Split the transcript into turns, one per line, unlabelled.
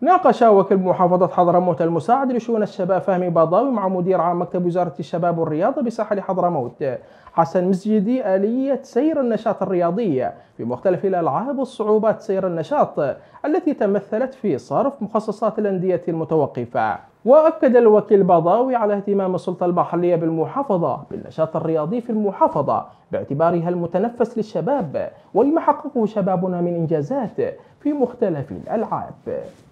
ناقش وكيل محافظة حضرموت المساعد لشؤون الشباب فهمي باضاوي مع مدير عام مكتب وزارة الشباب والرياضة بساحل حضرموت حسن مسجدي آلية سير النشاط الرياضي في مختلف الألعاب والصعوبات سير النشاط التي تمثلت في صرف مخصصات الأندية المتوقفة وأكد الوكيل باضاوي على اهتمام السلطة المحلية بالمحافظة بالنشاط الرياضي في المحافظة باعتبارها المتنفس للشباب ولما حققه شبابنا من إنجازات في مختلف الألعاب